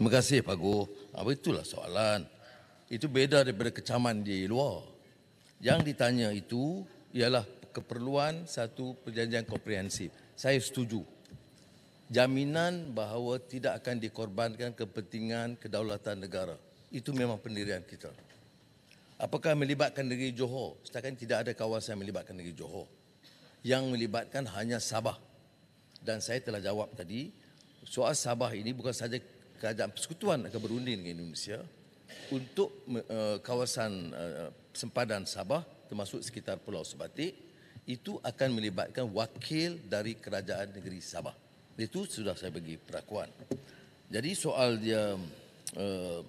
Terima kasih Pak Goh. Ah, Apa itulah soalan. Itu beda daripada kecaman di luar. Yang ditanya itu ialah keperluan satu perjanjian komprehensif. Saya setuju. Jaminan bahawa tidak akan dikorbankan kepentingan kedaulatan negara. Itu memang pendirian kita. Apakah melibatkan negeri Johor? Setakat tidak ada kawasan melibatkan negeri Johor. Yang melibatkan hanya Sabah. Dan saya telah jawab tadi, soal Sabah ini bukan saja kerajaan persekutuan akan berunding dengan Indonesia untuk uh, kawasan uh, sempadan Sabah termasuk sekitar Pulau Sebatik itu akan melibatkan wakil dari kerajaan negeri Sabah. Itu sudah saya bagi perakuan. Jadi soal dia uh,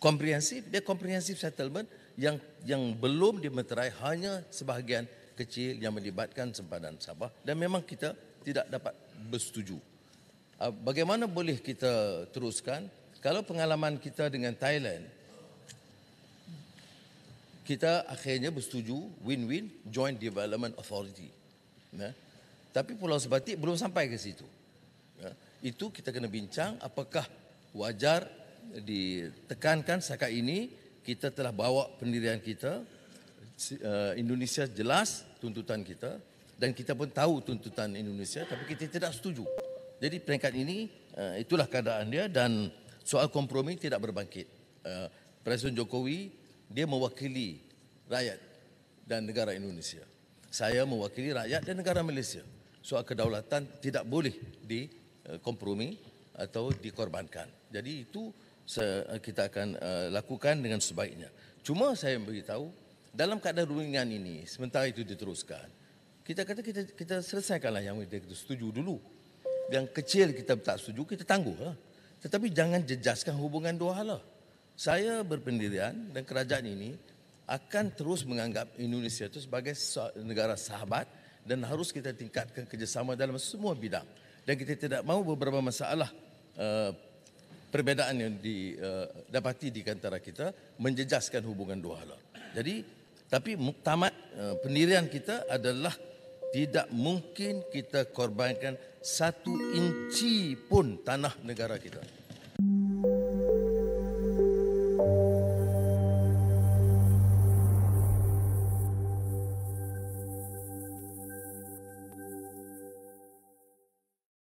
komprehensif, dia komprehensif settlement yang yang belum dimeterai hanya sebahagian kecil yang melibatkan sempadan Sabah dan memang kita tidak dapat bersetuju. Ah, bagaimana boleh kita teruskan kalau pengalaman kita dengan Thailand kita akhirnya bersetuju win-win joint development authority ya tapi pulau sebatik belum sampai ke situ ya itu kita kena bincang apakah wajar ditekankan sekat ini kita telah bawa pendirian kita eh, Indonesia jelas tuntutan kita dan kita pun tahu tuntutan Indonesia tapi kita tidak setuju jadi peringkat ini eh, itulah keadaan dia dan soal kompromi tidak berbangkit. Eh, Presiden Jokowi dia mewakili rakyat dan negara Indonesia. Saya mewakili rakyat dan negara Malaysia. Soal kedaulatan tidak boleh dikompromi eh, atau dikorbankan. Jadi itu kita akan lakukan dengan sebaiknya. Cuma saya beritahu dalam keadaan ruingan ini sementara itu diteruskan. Kita kata kita kita selesaikanlah yang kita setuju dulu yang kecil kita tak setuju, kita tangguh. Lah. Tetapi jangan jejaskan hubungan dua hal. Lah. Saya berpendirian dan kerajaan ini akan terus menganggap Indonesia itu sebagai negara sahabat dan harus kita tingkatkan kerjasama dalam semua bidang. Dan kita tidak mahu beberapa masalah eh, perbezaan yang didapati di eh, antara kita menjejaskan hubungan dua hal. Lah. Jadi, tapi muktamad eh, pendirian kita adalah tidak mungkin kita korbankan satu inci pun tanah negara kita.